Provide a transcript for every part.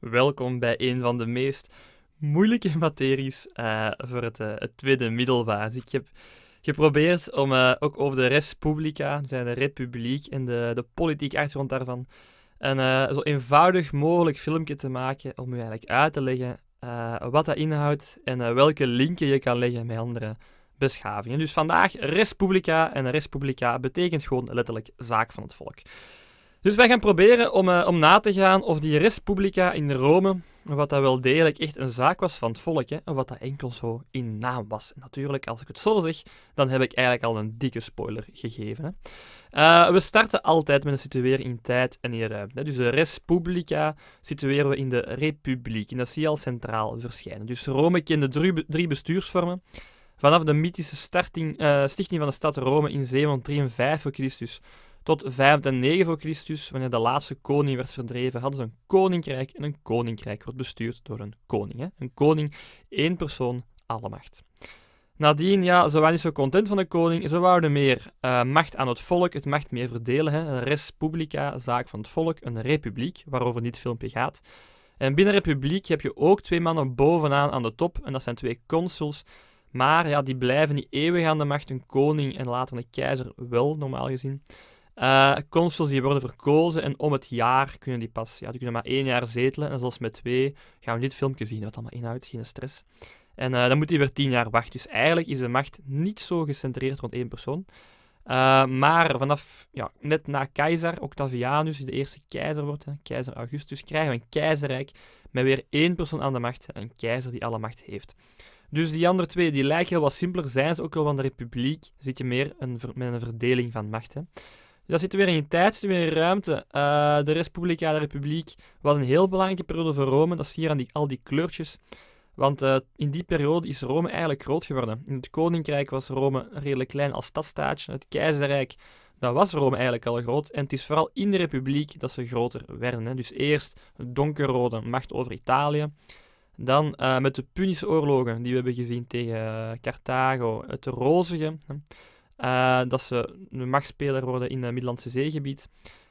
Welkom bij een van de meest moeilijke materies eh, voor het, eh, het, tweede middelbaar. ik heb geprobeerd om eh, ook over de res publica, dus, de republiek en de, de politieke achtergrond daarvan, een zo eenvoudig mogelijk filmpje te maken om u eigenlijk uit te leggen wat dat inhoudt en welke linken je kan leggen met andere beschavingen. Dus vandaag res publica en res publica betekent gewoon letterlijk zaak van het volk. Dus wij gaan proberen om, eh, om na te gaan of die res publica in Rome, wat dat wel degelijk echt een zaak was van het volk, hè, of wat dat enkel zo in naam was. En natuurlijk, als ik het zo zeg, dan heb ik eigenlijk al een dikke spoiler gegeven. Hè. Eh, we starten altijd met een situeren in tijd en in ruimte. Dus de res publica situeren we in de republiek, en dat zie je al centraal verschijnen. Dus Rome kende drie, drie bestuursvormen. Vanaf de mythische starting, eh, stichting van de stad Rome in 753 voor Christus tot 509 voor Christus, wanneer de laatste koning werd verdreven, hadden ze een koninkrijk en een koninkrijk wordt bestuurd door een koning. Hè? Een koning, één persoon, alle macht. Nadien, ja, ze waren niet zo content van de koning. Ze wouden meer eh, macht aan het volk, het macht meer verdelen. Hè. Een res publica, zaak van het volk, een republiek, waarover dit filmpje gaat. En binnen republiek heb je ook twee mannen bovenaan aan de top, en dat zijn twee consuls. Maar ja, die blijven niet eeuwig aan de macht, een koning en later een keizer wel, normaal gezien. Uh, eh, consuls die worden verkozen en om het jaar kunnen die pas, ja, die kunnen maar één jaar zetelen. En zoals met twee gaan we dit filmpje zien, wat allemaal inhoudt, geen stress. En eh, dan moet hij weer tien jaar wachten. Dus eigenlijk is de macht niet zo gecentreerd rond één persoon. Eh, maar vanaf ja, net na keizer, Octavianus, die de eerste keizer wordt, keizer Augustus, krijgen we een keizerrijk met weer één persoon aan de macht, een keizer die alle macht heeft. Dus die andere twee die lijken heel wat simpeler, zijn ze ook wel van de republiek, zit je meer een, met een verdeling van macht. Hè dat zit weer in tijd, zit er weer in ruimte. Uh, de Respublica, de Republiek, was een heel belangrijke periode voor Rome. Dat zie je aan die, al die kleurtjes. Want eh, in die periode is Rome eigenlijk groot geworden. In het Koninkrijk was Rome redelijk klein als stadstaatje. Het Keizerrijk, dat was Rome eigenlijk al groot. En het is vooral in de Republiek dat ze groter werden. Hè. Dus eerst donkerrode macht over Italië. Dan eh, met de Punische oorlogen die we hebben gezien tegen Carthago, het rozige. Hè. Eh, dat ze een machtspeler worden in het Middellandse zeegebied.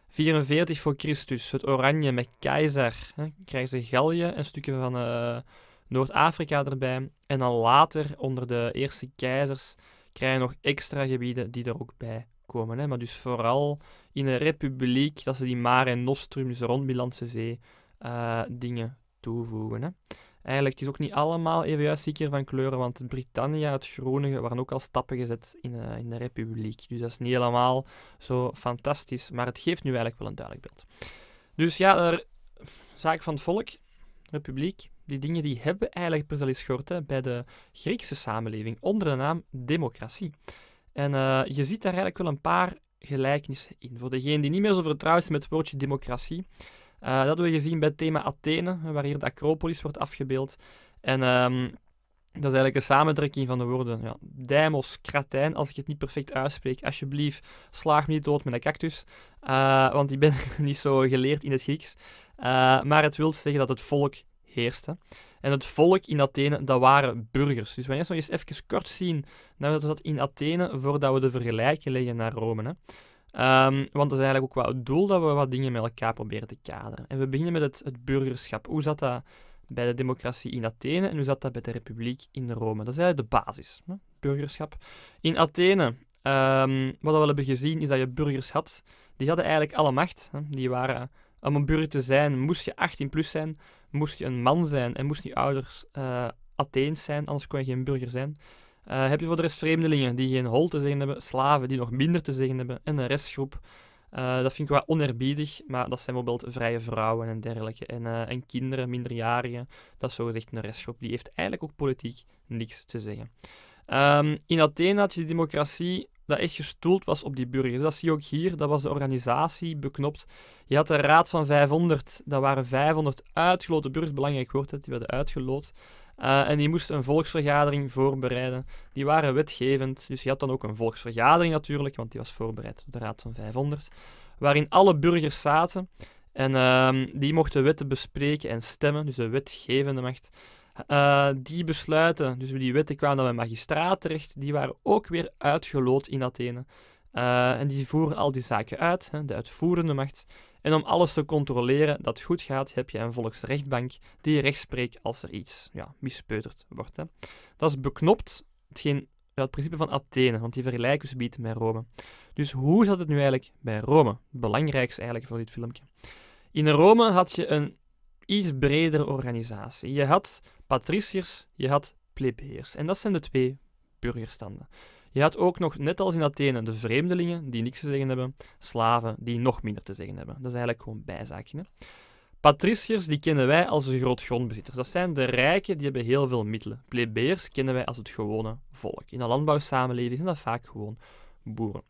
44 voor Christus, het Oranje met keizer. Hè, krijgen ze Gallië en stukje van eh, Noord-Afrika erbij. En dan later, onder de eerste keizers, krijgen nog extra gebieden die er ook bij komen. Hè. Maar dus vooral in de republiek, dat ze die Mare Nostrum, dus de rond Middellandse Zee, eh, dingen toevoegen. Hè. Eigenlijk, het is ook niet allemaal even juist zeker van kleuren, want het Britannia, het Groene, waren ook al stappen gezet in, eh, in de Republiek. Dus dat is niet helemaal zo fantastisch, maar het geeft nu eigenlijk wel een duidelijk beeld. Dus ja, zaak van het volk, Republiek, die dingen die hebben eigenlijk per hè, bij de Griekse samenleving onder de naam democratie. En eh, je ziet daar eigenlijk wel een paar gelijkenissen in. Voor degene die niet meer zo vertrouwd is met het woordje democratie, eh, dat hebben we gezien bij het thema Athene, waar hier de Acropolis wordt afgebeeld. En ehm, dat is eigenlijk een samentrekking van de woorden. Ja. kratijn, als ik het niet perfect uitspreek. Alsjeblieft, slaag me niet dood met een cactus. Eh, want ik ben niet zo geleerd in het Grieks. Eh, maar het wil zeggen dat het volk heerste. En het volk in Athene, dat waren burgers. Dus we gaan eerst nog eens even kort zien naar nou, dat in Athene, voordat we de vergelijking leggen naar Rome. Hè. Um, want dat is eigenlijk ook wel het doel dat we wat dingen met elkaar proberen te kaderen. En we beginnen met het, het burgerschap. Hoe zat dat bij de democratie in Athene en hoe zat dat bij de republiek in Rome? Dat is eigenlijk de basis. Hè? Burgerschap. In Athene, ehm, wat we hebben gezien, is dat je burgers had. Die hadden eigenlijk alle macht. Hè? Die waren, om een burger te zijn, moest je 18 plus zijn, moest je een man zijn en moest je ouders uh, Atheens zijn, anders kon je geen burger zijn. Eh, heb je voor de rest vreemdelingen die geen hol te zeggen hebben, slaven die nog minder te zeggen hebben en een restgroep. Eh, dat vind ik wel onerbiedig, maar dat zijn bijvoorbeeld vrije vrouwen en dergelijke. En, eh, en kinderen, minderjarigen, dat is zogezegd een restgroep. Die heeft eigenlijk ook politiek niks te zeggen. Ehm, in Athene had je de democratie dat echt gestoeld was op die burgers. Dat zie je ook hier, dat was de organisatie beknopt. Je had een raad van 500, dat waren 500 uitgeloten burgers, belangrijk woord, die werden uitgeloot. Eh, en die moest een volksvergadering voorbereiden. Die waren wetgevend, dus je had dan ook een volksvergadering natuurlijk, want die was voorbereid door de Raad van 500, waarin alle burgers zaten en ehm, die mochten wetten bespreken en stemmen, dus de wetgevende macht. Eh, die besluiten, dus die wetten kwamen dan bij magistraat terecht, die waren ook weer uitgelood in Athene. Eh, en die voeren al die zaken uit, hè, de uitvoerende macht. En om alles te controleren dat goed gaat, heb je een volksrechtbank die spreekt als er iets ja, mispeuterd wordt. Hè. Dat is beknopt, hetgeen, het principe van Athene, want die vergelijken ze biedt met Rome. Dus hoe zat het nu eigenlijk bij Rome? Het belangrijkste eigenlijk voor dit filmpje. In Rome had je een iets bredere organisatie. Je had patriciërs, je had plebeiers. En dat zijn de twee burgerstanden. Je had ook nog, net als in Athene, de vreemdelingen die niks te zeggen hebben, slaven die nog minder te zeggen hebben. Dat is eigenlijk gewoon bijzaakje. Patriciërs die kennen wij als de grootgrondbezitters. Dat zijn de rijken die hebben heel veel middelen. Plebeers kennen wij als het gewone volk. In een landbouwsamenleving zijn dat vaak gewoon boeren.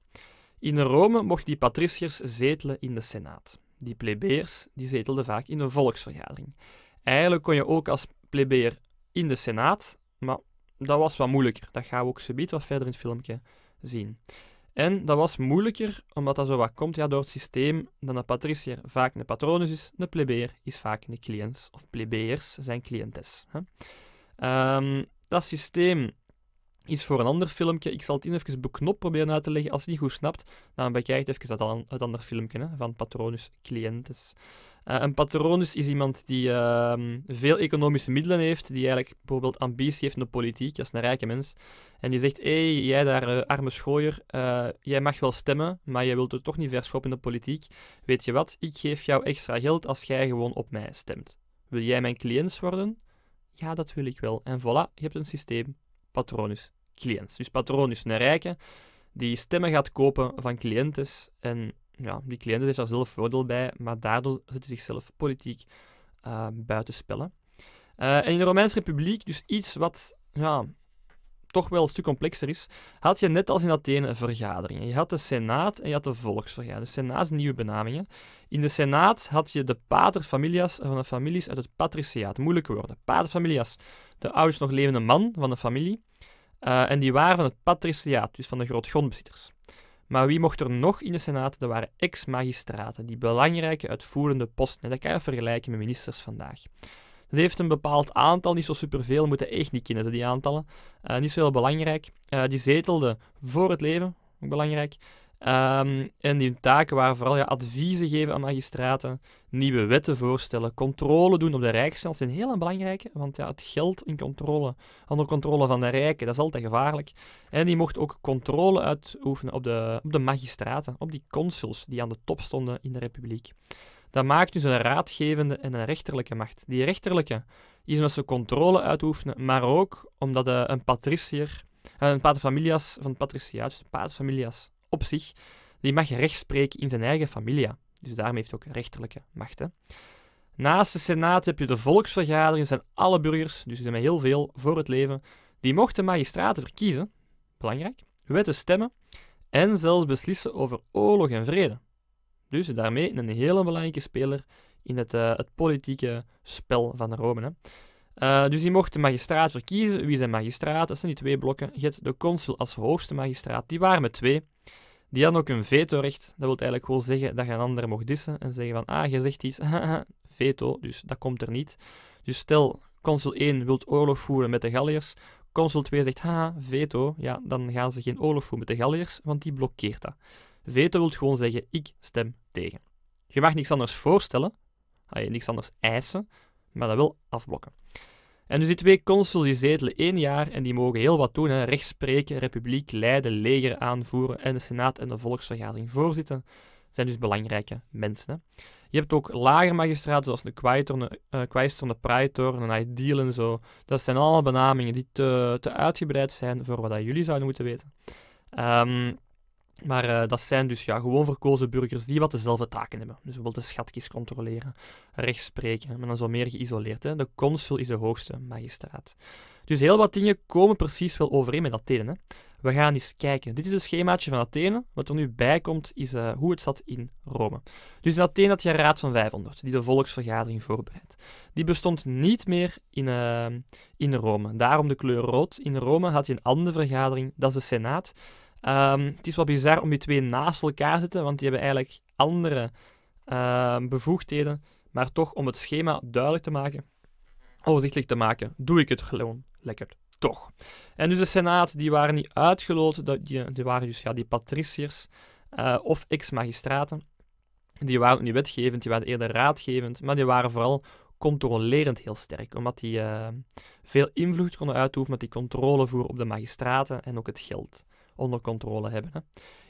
In Rome mochten die patriciërs zetelen in de Senaat. Die plebeers die zetelden vaak in een volksvergadering. Eigenlijk kon je ook als plebeer in de Senaat, maar dat was wat moeilijker. Dat gaan we ook subiet wat verder in het filmpje zien. En dat was moeilijker, omdat dat zo wat komt ja, door het systeem dat de vaak een patronus is, de plebeer is vaak een cliënt, of plebeers zijn cliëntes. Hè. Ehm, dat systeem is voor een ander filmpje. Ik zal het in even beknopt proberen uit te leggen. Als je die goed snapt, dan bekijk even dat, het ander filmpje van patronus cliëntes. Eh, een patronus is iemand die ehm, veel economische middelen heeft, die eigenlijk bijvoorbeeld ambitie heeft in de politiek, dat is een rijke mens. En die zegt, hé, hey, jij daar eh, arme schooier, eh, jij mag wel stemmen, maar jij wilt er toch niet verschoppen in de politiek. Weet je wat, ik geef jou extra geld als jij gewoon op mij stemt. Wil jij mijn cliënt worden? Ja, dat wil ik wel. En voilà, je hebt een systeem. Patronus, cliënt. Dus patronus, een rijke, die stemmen gaat kopen van cliëntes en ja, die cliënt heeft daar zelf voordeel bij, maar daardoor zet hij zichzelf politiek uh, eh, buitenspellen. Eh, en in de Romeinse Republiek, dus iets wat ja, toch wel een stuk complexer is, had je net als in Athene vergaderingen. Je had de Senaat en je had de Volksvergadering. De Senaat is nieuwe benamingen. In de Senaat had je de paterfamilias van de families uit het patriciaat. Moeilijke woorden. Paterfamilias, de oudste nog levende man van de familie. Eh, en die waren van het patriciaat, dus van de grootgrondbezitters. Maar wie mocht er nog in de Senaat? Dat waren ex-magistraten, die belangrijke uitvoerende posten. dat kan je vergelijken met ministers vandaag. Dat heeft een bepaald aantal, niet zo superveel, moeten echt niet kennen, die aantallen. Eh, niet zo heel belangrijk. Eh, die zetelden voor het leven, ook belangrijk. Ehm, en die taken waren vooral ja, adviezen geven aan magistraten, nieuwe wetten voorstellen, controle doen op de rijksstand zijn heel belangrijk, want ja, het geld in controle, onder controle van de rijken, dat is altijd gevaarlijk. En die mocht ook controle uitoefenen op de, op de magistraten, op die consuls die aan de top stonden in de republiek. Dat maakt dus een raadgevende en een rechterlijke macht. Die rechterlijke is omdat ze controle uitoefenen, maar ook omdat eh, een patriciër, eh, een paterfamilias van patriciaat, dus een paterfamilias, op zich, die mag recht spreken in zijn eigen familia. Dus daarmee heeft hij ook rechterlijke macht. Naast de Senaat heb je de volksvergadering, zijn alle burgers, dus er zijn heel veel voor het leven, die mochten magistraten verkiezen, belangrijk, wetten stemmen en zelfs beslissen over oorlog en vrede. Dus daarmee een hele belangrijke speler in het, eh, het politieke spel van Rome. Hè. Eh, dus die mocht de magistraat verkiezen. Wie zijn magistraat? Dat zijn die twee blokken. Je hebt de consul als hoogste magistraat. Die waren met twee. Die hadden ook een veto recht. Dat wil eigenlijk gewoon zeggen dat je een ander mocht dissen en zeggen van, ah, je zegt iets, veto, dus dat komt er niet. Dus stel, consul 1 wilt oorlog voeren met de Galliërs, consul 2 zegt, ha, veto, ja, dan gaan ze geen oorlog voeren met de Galliërs, want die blokkeert dat. Veto wil gewoon zeggen, ik stem tegen. Je mag niks anders voorstellen, je niks anders eisen, maar dat wil afblokken. En dus die twee consuls die zetelen één jaar en die mogen heel wat doen. Hè. Recht spreken, republiek leiden, leger aanvoeren en de senaat en de volksvergadering voorzitten. zijn dus belangrijke mensen. Je hebt ook lager magistraten zoals de quaestor, de, de eh, praetor, een ideal en zo. Dat zijn allemaal benamingen die te, te uitgebreid zijn voor wat jullie zouden moeten weten. Um, maar eh, dat zijn dus ja, gewoon verkozen burgers die wat dezelfde taken hebben. Dus bijvoorbeeld de schatkist controleren, rechts spreken, maar dan zo meer geïsoleerd. Hè. De consul is de hoogste magistraat. Dus heel wat dingen komen precies wel overeen met Athene. Hè. We gaan eens kijken. Dit is een schemaatje van Athene. Wat er nu bij komt, is eh, hoe het zat in Rome. Dus in Athene had je een raad van 500, die de volksvergadering voorbereidt. Die bestond niet meer in, eh, in Rome. Daarom de kleur rood. In Rome had je een andere vergadering, dat is de Senaat. Ehm, het is wel bizar om die twee naast elkaar te zitten, want die hebben eigenlijk andere ehm, bevoegdheden. Maar toch om het schema duidelijk te maken, overzichtelijk te maken, doe ik het gewoon lekker toch. En dus de Senaat, die waren niet uitgeloot, die, die waren dus ja, die patriciërs eh, of ex-magistraten. Die waren ook niet wetgevend, die waren eerder raadgevend, maar die waren vooral controlerend heel sterk, omdat die eh, veel invloed konden uitoefenen met die controle controlevoer op de magistraten en ook het geld onder controle hebben. Hè.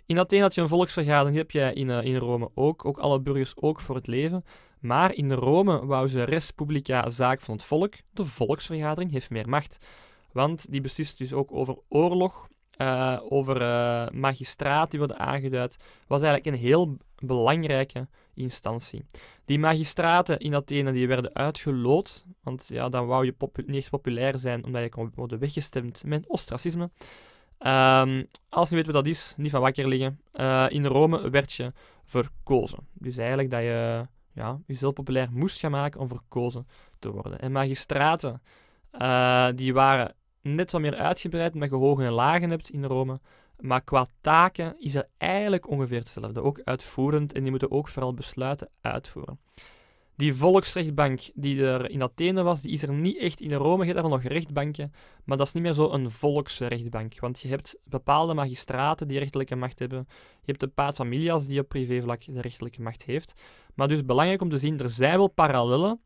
In Athene had je een volksvergadering, die heb jij in, eh, in Rome ook, ook alle burgers ook voor het leven. Maar in Rome wou ze res publica zaak van het volk. De volksvergadering heeft meer macht, want die beslist dus ook over oorlog, eh, over eh, magistraten. die worden aangeduid, was eigenlijk een heel belangrijke instantie. Die magistraten in Athene die werden uitgeloot, want ja, dan wou je niet populair zijn omdat je kon worden weggestemd met ostracisme. Ehm, als je weet wat dat is, niet van wakker liggen. Eh, in Rome werd je verkozen. Dus eigenlijk dat je ja, jezelf populair moest gaan maken om verkozen te worden. En magistraten, eh, die waren net wat meer uitgebreid, met je hoge en lagen hebt in Rome. Maar qua taken is dat eigenlijk ongeveer hetzelfde. Ook uitvoerend en die moeten ook vooral besluiten uitvoeren. Die volksrechtbank die er in Athene was, die is er niet echt in Rome. Je hebt daar nog rechtbanken, maar dat is niet meer zo'n volksrechtbank. Want je hebt bepaalde magistraten die rechterlijke macht hebben. Je hebt een paar familias die op privévlak de rechterlijke macht heeft. Maar dus belangrijk om te zien, er zijn wel parallellen.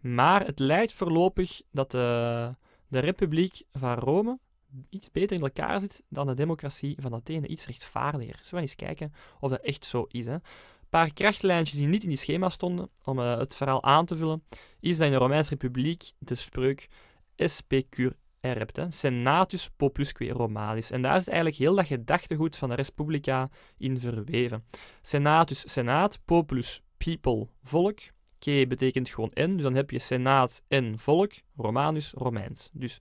Maar het lijkt voorlopig dat de, de Republiek van Rome iets beter in elkaar zit dan de democratie van Athene. Iets rechtvaardiger. Zullen we eens kijken of dat echt zo is. Hè? paar krachtlijntjes die niet in die schema stonden, om eh, het verhaal aan te vullen, is dat in de Romeinse Republiek de spreuk SPQR hebt. Senatus populusque Romanis. En daar is eigenlijk heel dat gedachtegoed van de Respublica in verweven. Senatus, senaat, populus, people, volk. K betekent gewoon en, dus dan heb je senaat en volk, Romanus, Romeins. Dus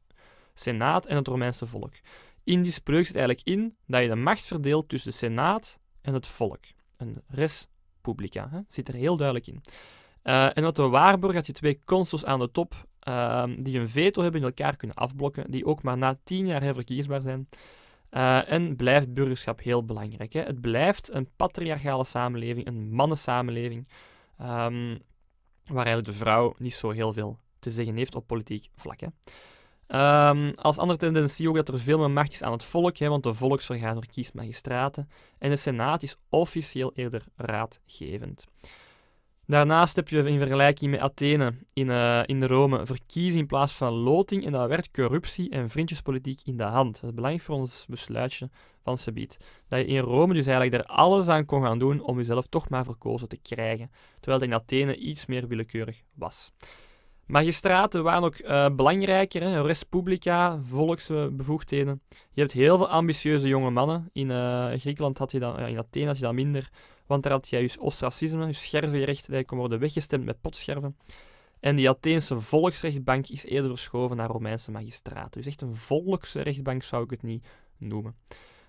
senaat en het Romeinse volk. In die spreuk zit eigenlijk in dat je de macht verdeelt tussen de senaat en het volk. Een res publica. Hè? Zit er heel duidelijk in. Uh, en wat de waarborg dat je twee consuls aan de top ehm, die een veto hebben in elkaar kunnen afblokken, die ook maar na tien jaar verkiesbaar zijn. Eh, en blijft burgerschap heel belangrijk. Hè? Het blijft een patriarchale samenleving, een mannensamenleving, um, waar eigenlijk de vrouw niet zo heel veel te zeggen heeft op politiek vlak. Hè? Ehm, als andere tendens zie ook dat er veel meer macht is aan het volk, hè, want de volksvergadering kiest magistraten en de senaat is officieel eerder raadgevend. Daarnaast heb je in vergelijking met Athene in, uh, in Rome verkiezen in plaats van loting en dat werd corruptie en vriendjespolitiek in de hand. Dat is belangrijk voor ons besluitje van Sabiet, Dat je in Rome dus eigenlijk er alles aan kon gaan doen om jezelf toch maar verkozen te krijgen, terwijl het in Athene iets meer willekeurig was. Magistraten waren ook eh, belangrijker, hè? res publica, volksbevoegdheden. Je hebt heel veel ambitieuze jonge mannen. In uh, Griekenland had je dat, in Athene had je dat minder, want daar had je dus ostracisme, dus schervenrecht, dat kon worden weggestemd met potscherven. En die Atheense volksrechtbank is eerder verschoven naar Romeinse magistraten. Dus echt een volksrechtbank zou ik het niet noemen.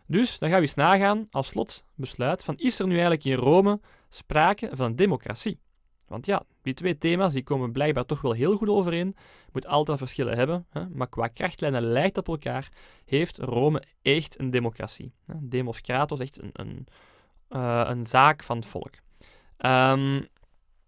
Dus dan gaan we eens nagaan, als slot besluit, van is er nu eigenlijk in Rome sprake van democratie? Want ja, die twee thema's die komen blijkbaar toch wel heel goed overeen. Moet altijd verschillen hebben, hè? maar qua krachtlijnen lijkt op elkaar. Heeft Rome echt een democratie? Hè? Demos kratos, echt een, een, eh, een zaak van het volk. Um,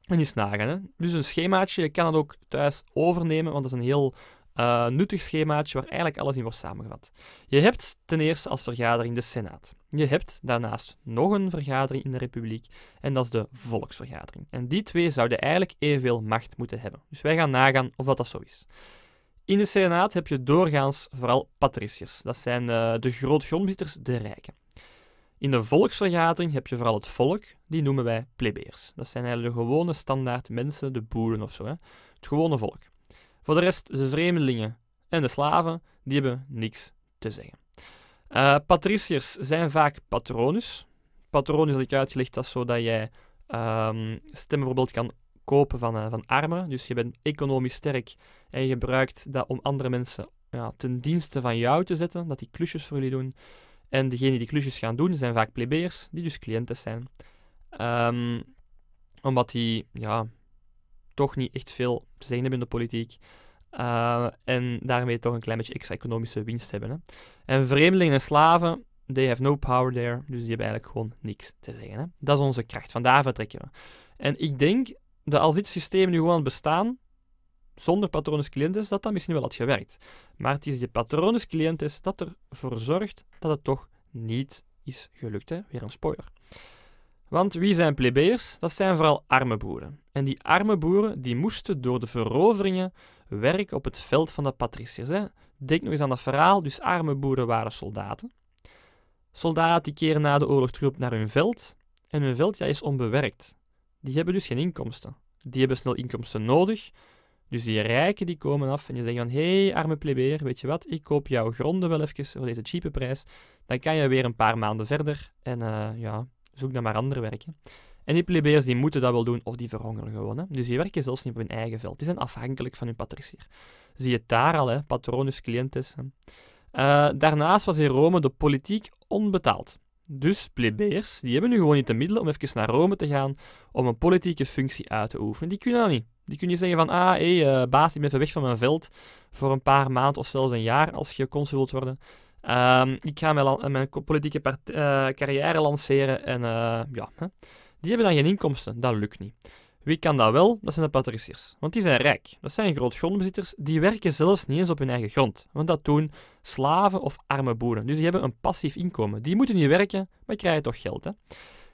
en die nagaan. Hè? Dus een schemaatje, je kan het ook thuis overnemen, want dat is een heel eh, nuttig schemaatje waar eigenlijk alles in wordt samengevat. Je hebt ten eerste als vergadering de Senaat. Je hebt daarnaast nog een vergadering in de Republiek en dat is de Volksvergadering. En die twee zouden eigenlijk evenveel macht moeten hebben. Dus wij gaan nagaan of dat, dat zo is. In de Senaat heb je doorgaans vooral patriciërs. Dat zijn uh, de grootgrondbezitters, de rijken. In de volksvergadering heb je vooral het volk, die noemen wij plebeers. Dat zijn eigenlijk de gewone standaard mensen, de boeren of zo. Hè. Het gewone volk. Voor de rest, de vreemdelingen en de slaven, die hebben niks te zeggen. Eh, patriciërs zijn vaak patronus. Patronus, dat ik uitgelegd, dat is zo dat jij um, stemmen bijvoorbeeld kan kopen van, eh, van armen. Dus je bent economisch sterk en je gebruikt dat om andere mensen ja, ten dienste van jou te zetten, dat die klusjes voor jullie doen. En degene die klusjes gaan doen, zijn vaak plebeers, die dus cliënten zijn. Ehm, omdat die ja, toch niet echt veel te zeggen hebben in de politiek. Eh, en daarmee toch een klein beetje extra economische winst hebben. Hè. En vreemdelingen en slaven, they have no power there. Dus die hebben eigenlijk gewoon niks te zeggen. Hè. Dat is onze kracht. Vandaar vertrekken we. En ik denk dat als dit systeem nu gewoon aan bestaan, zonder patronus clientes, dat dat misschien wel had gewerkt. Maar het is die patronus clientes dat ervoor zorgt dat het toch niet is gelukt. Hè. Weer een spoiler. Want wie zijn plebeers? Dat zijn vooral arme boeren. En die arme boeren die moesten door de veroveringen werk op het veld van de patriciërs. Hè? Denk nog eens aan dat verhaal. Dus arme boeren waren soldaten. Soldaten die keren na de oorlog terug naar hun veld. En hun veld ja, is onbewerkt. Die hebben dus geen inkomsten. Die hebben snel inkomsten nodig. Dus die rijken die komen af en die zeggen van... Hé, hey, arme plebeer, weet je wat? Ik koop jouw gronden wel even voor deze cheape prijs. Dan kan je weer een paar maanden verder. En eh, ja, zoek dan maar ander werken. En die plebeers die moeten dat wel doen, of die verhongeren gewoon. Hè. Dus die werken zelfs niet op hun eigen veld. Die zijn afhankelijk van hun patricier. Zie je daar al, hè? patronus clientes. Eh, daarnaast was in Rome de politiek onbetaald. Dus plebeers, die hebben nu gewoon niet de middelen om even naar Rome te gaan om een politieke functie uit te oefenen. Die kunnen dat niet. Die kun je zeggen van, ah, hé, hey, eh, baas, ik ben even weg van mijn veld voor een paar maanden of zelfs een jaar als je consul wilt worden. Ehm, ik ga mijn, mijn politieke eh, carrière lanceren en ja. Hè die hebben dan geen inkomsten. Dat lukt niet. Wie kan dat wel? Dat zijn de patriciërs. Want die zijn rijk. Dat zijn grootgrondbezitters. Die werken zelfs niet eens op hun eigen grond. Want dat doen slaven of arme boeren. Dus die hebben een passief inkomen. Die moeten niet werken, maar krijgen toch geld. Hè?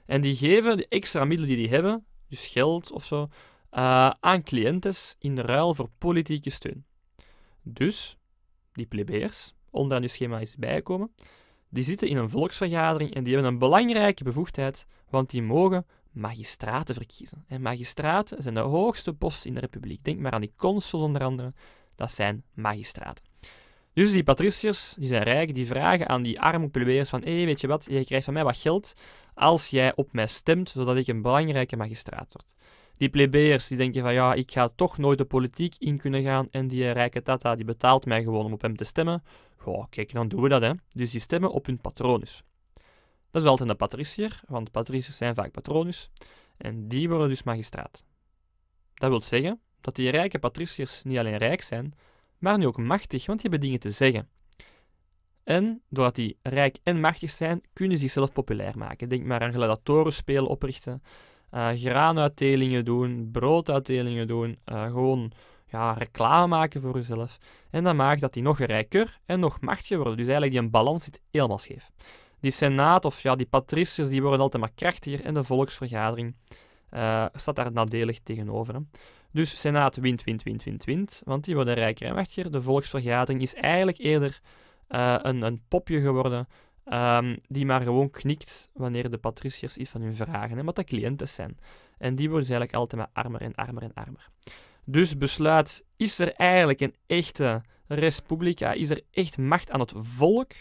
En die geven de extra middelen die die hebben, dus geld of zo, eh, aan cliëntes in ruil voor politieke steun. Dus die plebeers, onder je dus schema is bijkomen, die zitten in een volksvergadering en die hebben een belangrijke bevoegdheid, want die mogen magistraten verkiezen. En magistraten zijn de hoogste post in de republiek. Denk maar aan die consuls onder andere. Dat zijn magistraten. Dus die patriciërs, die zijn rijk, die vragen aan die arme plebeiers van hé, hey, weet je wat, Je krijgt van mij wat geld als jij op mij stemt, zodat ik een belangrijke magistraat word. Die plebeers die denken van ja, ik ga toch nooit de politiek in kunnen gaan en die rijke tata die betaalt mij gewoon om op hem te stemmen. Goh, kijk, dan doen we dat hè. Dus die stemmen op hun patronus. Dat is altijd een patriciër, want patriciërs zijn vaak patronus. En die worden dus magistraat. Dat wil zeggen dat die rijke patriciërs niet alleen rijk zijn, maar nu ook machtig, want die hebben dingen te zeggen. En doordat die rijk en machtig zijn, kunnen ze zichzelf populair maken. Denk maar aan gladiatoren spelen oprichten uh, graanuitdelingen doen, brooduitdelingen doen, eh, gewoon ja, reclame maken voor jezelf. En dat maakt dat die nog rijker en nog machtiger worden. Dus eigenlijk die een balans zit helemaal scheef. Die senaat of ja, die patriciërs die worden altijd maar krachtiger en de volksvergadering eh, staat daar nadelig tegenover. Hè. Dus senaat wint, wint, wint, wint, wint, want die worden rijker en machtiger. De volksvergadering is eigenlijk eerder een, een popje geworden Ehm, die maar gewoon knikt wanneer de patriciërs iets van hun vragen, hè, wat dat cliënten zijn. En die worden eigenlijk altijd maar armer en armer en armer. Dus besluit, is er eigenlijk een echte res is er echt macht aan het volk?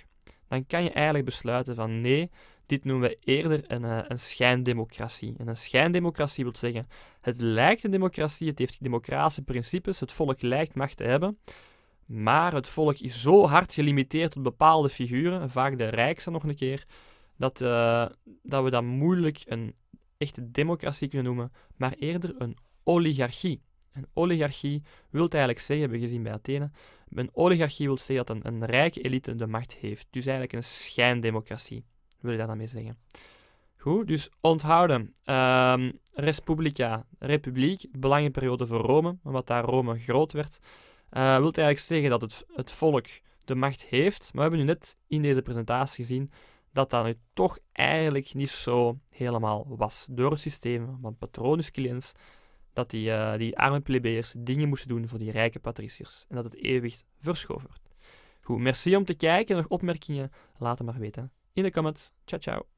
Dan kan je eigenlijk besluiten van nee, dit noemen we eerder een, eh, een schijndemocratie. En een schijndemocratie wil zeggen, het lijkt een democratie, het heeft democratische principes, het volk lijkt macht te hebben, maar het volk is zo hard gelimiteerd tot bepaalde figuren, vaak de rijksten nog een keer, dat, eh, dat we dat moeilijk een echte democratie kunnen noemen, maar eerder een oligarchie. Een oligarchie wil eigenlijk zeggen, hebben we gezien bij Athene, een oligarchie wil zeggen dat een, rijke elite de macht heeft. Dus eigenlijk een schijndemocratie, wil je daar dan mee zeggen. Goed, dus onthouden. Um, Respublica, republiek, periode voor Rome, omdat daar Rome groot werd uh, eh, wil eigenlijk zeggen dat het, het volk de macht heeft. Maar we hebben nu net in deze presentatie gezien dat dat nu toch eigenlijk niet zo helemaal was. Door het systeem van patronuscliëns, dat die, uh, die arme plebeiers dingen moesten doen voor die rijke patriciërs. En dat het evenwicht verschoven werd. Goed, merci om te kijken. Nog opmerkingen? Laat het maar weten in de comments. Ciao, ciao.